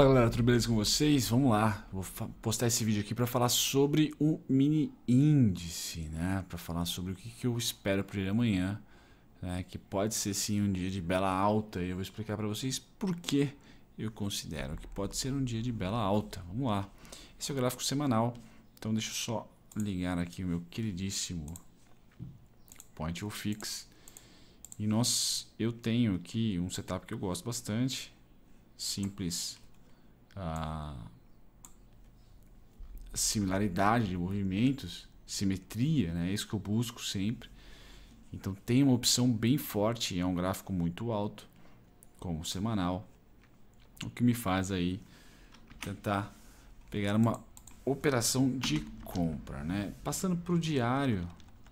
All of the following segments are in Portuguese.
Fala galera, tudo beleza com vocês? Vamos lá, vou postar esse vídeo aqui para falar sobre o mini índice, né? Para falar sobre o que, que eu espero para ele amanhã, né? Que pode ser sim um dia de bela alta e eu vou explicar para vocês por que eu considero que pode ser um dia de bela alta. Vamos lá, esse é o gráfico semanal, então deixa eu só ligar aqui o meu queridíssimo Point of Fix e nós, eu tenho aqui um setup que eu gosto bastante, simples a similaridade de movimentos, simetria, né? é isso que eu busco sempre. Então tem uma opção bem forte, é um gráfico muito alto, como semanal, o que me faz aí tentar pegar uma operação de compra. Né? Passando para o diário,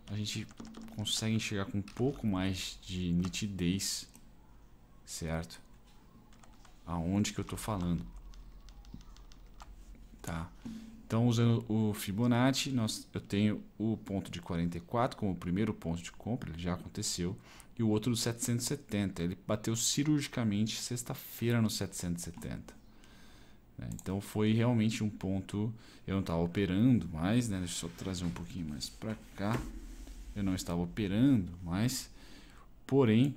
a gente consegue enxergar com um pouco mais de nitidez, certo? Aonde que eu estou falando. Tá? Então, usando o Fibonacci, nós, eu tenho o ponto de 44 como o primeiro ponto de compra, ele já aconteceu, e o outro do 770. Ele bateu cirurgicamente sexta-feira no 770. Né? Então, foi realmente um ponto. Eu não estava operando mais, né? deixa eu só trazer um pouquinho mais para cá. Eu não estava operando mais, porém,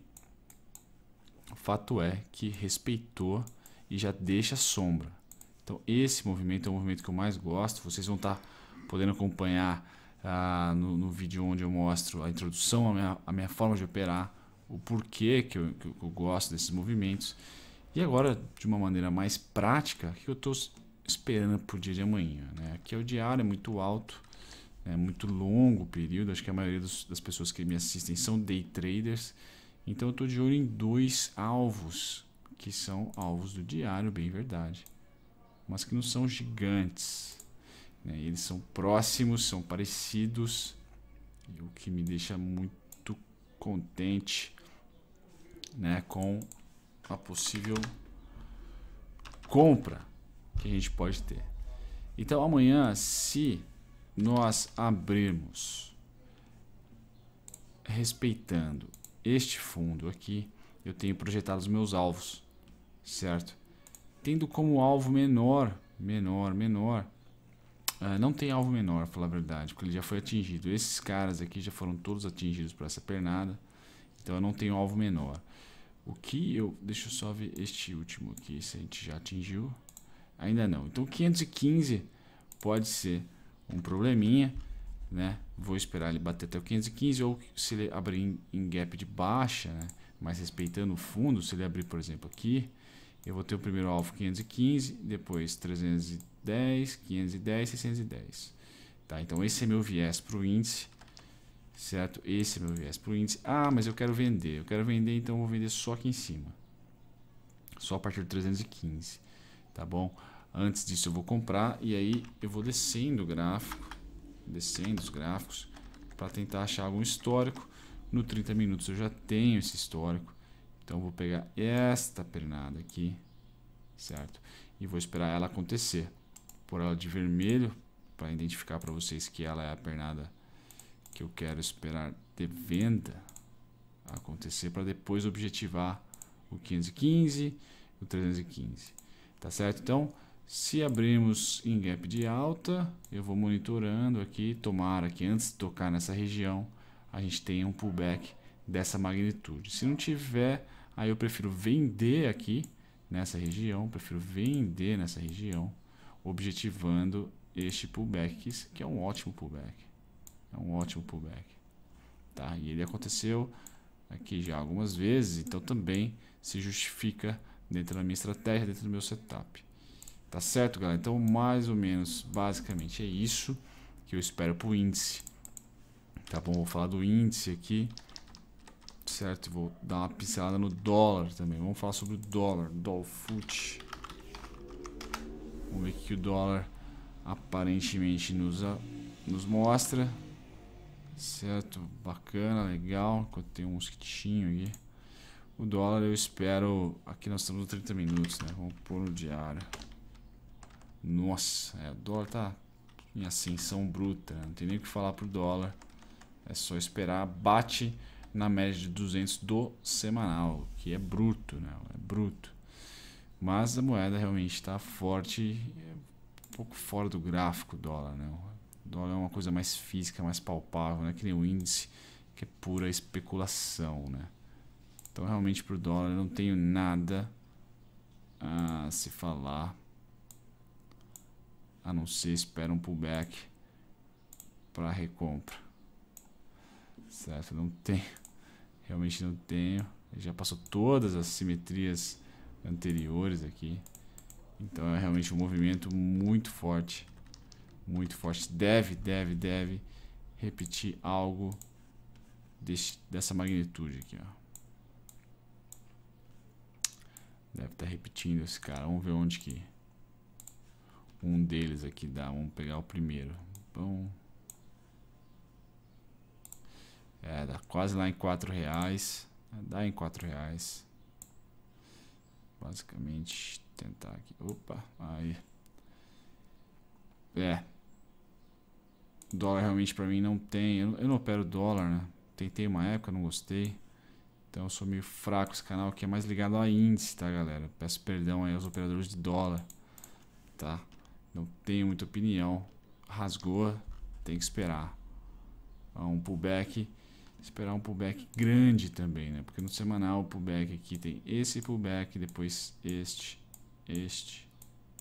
o fato é que respeitou e já deixa sombra. Então esse movimento é o movimento que eu mais gosto. Vocês vão estar tá podendo acompanhar ah, no, no, vídeo onde eu mostro a introdução, a minha, a minha forma de operar, o porquê que eu, que eu gosto desses movimentos. E agora, de uma maneira mais prática, o que eu estou esperando para o dia de amanhã? Né? Aqui é o diário, é muito alto, é muito longo o período. Acho que a maioria dos, das pessoas que me assistem são day traders. Então eu estou de olho em dois alvos, que são alvos do diário, bem verdade mas que não são gigantes. Né? Eles são próximos, são parecidos, o que me deixa muito contente né? com a possível compra que a gente pode ter. Então amanhã, se nós abrirmos respeitando este fundo aqui, eu tenho projetado os meus alvos, certo? tendo como alvo menor, menor, menor. Ah, não tem alvo menor, falar a verdade, porque ele já foi atingido. Esses caras aqui já foram todos atingidos por essa pernada, então eu não tenho alvo menor. O que eu... Deixa eu só ver este último aqui, se a gente já atingiu. Ainda não. Então 515 pode ser um probleminha, né? Vou esperar ele bater até o 515 ou se ele abrir em, em gap de baixa, né? Mas respeitando o fundo, se ele abrir, por exemplo, aqui eu vou ter o primeiro alvo 515, depois 310, 510, 610. Tá, então esse é meu viés para o índice, certo? Esse é meu viés para o índice. Ah, mas eu quero vender. Eu quero vender, então eu vou vender só aqui em cima. Só a partir de 315, tá bom? Antes disso eu vou comprar e aí eu vou descendo o gráfico, descendo os gráficos para tentar achar algum histórico. No 30 minutos eu já tenho esse histórico. Então eu vou pegar esta pernada aqui, certo? E vou esperar ela acontecer. Por ela de vermelho, para identificar para vocês que ela é a pernada que eu quero esperar de venda acontecer para depois objetivar o 515 o 315 tá certo então se abrirmos em gap de alta eu vou monitorando aqui tomara que antes de tocar nessa região a gente tenha um pullback dessa magnitude. Se não tiver, aí eu prefiro vender aqui nessa região, prefiro vender nessa região, objetivando este pullback, que é um ótimo pullback. É um ótimo pullback. Tá? E ele aconteceu aqui já algumas vezes, então também se justifica dentro da minha estratégia, dentro do meu setup. Tá certo, galera? Então, mais ou menos, basicamente é isso que eu espero para o índice. Tá bom? Vou falar do índice aqui certo? Vou dar uma pincelada no dólar também. Vamos falar sobre o dólar, Dolfut. Vamos ver o que o dólar aparentemente nos, nos mostra. Certo, bacana, legal. Tem uns mosquitinho aqui. O dólar eu espero. Aqui nós estamos 30 minutos, né? Vamos pôr no diário. Nossa, é, o dólar tá em ascensão bruta. Né? Não tem nem o que falar pro dólar. É só esperar. Bate na média de 200 do semanal, que é bruto, né? É bruto. Mas a moeda realmente está forte, é um pouco fora do gráfico o dólar, né? O dólar é uma coisa mais física, mais palpável, né? Que nem o índice, que é pura especulação, né? Então realmente para o dólar eu não tenho nada a se falar. A não ser espera um pullback para recompra. Certo, não tem Realmente não tenho. Ele já passou todas as simetrias anteriores aqui. Então é realmente um movimento muito forte. Muito forte. Deve, deve, deve repetir algo desse, dessa magnitude aqui, ó. Deve estar tá repetindo esse cara. Vamos ver onde que um deles aqui dá. Vamos pegar o primeiro. Bom. É, dá quase lá em 4 reais. Dá em 4 reais. Basicamente, tentar aqui. Opa, aí. É. Dólar realmente para mim não tem. Eu, eu não opero dólar, né? Tentei uma época, não gostei. Então eu sou meio fraco esse canal que é mais ligado a índice, tá galera? Peço perdão aí aos operadores de dólar, tá? Não tenho muita opinião. Rasgou, tem que esperar. Então, um pullback esperar um pullback grande também, né? Porque no semanal o pullback aqui tem esse pullback, depois este, este,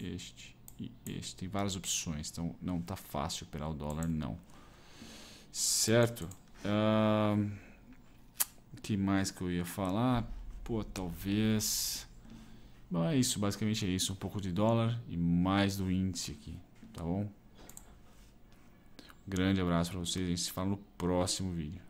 este e este. Tem várias opções, então não tá fácil operar o dólar, não. Certo? Uh, que mais que eu ia falar? Pô, talvez... Bom, é isso, basicamente é isso. Um pouco de dólar e mais do índice aqui, tá bom? Grande abraço para vocês, a gente se fala no próximo vídeo.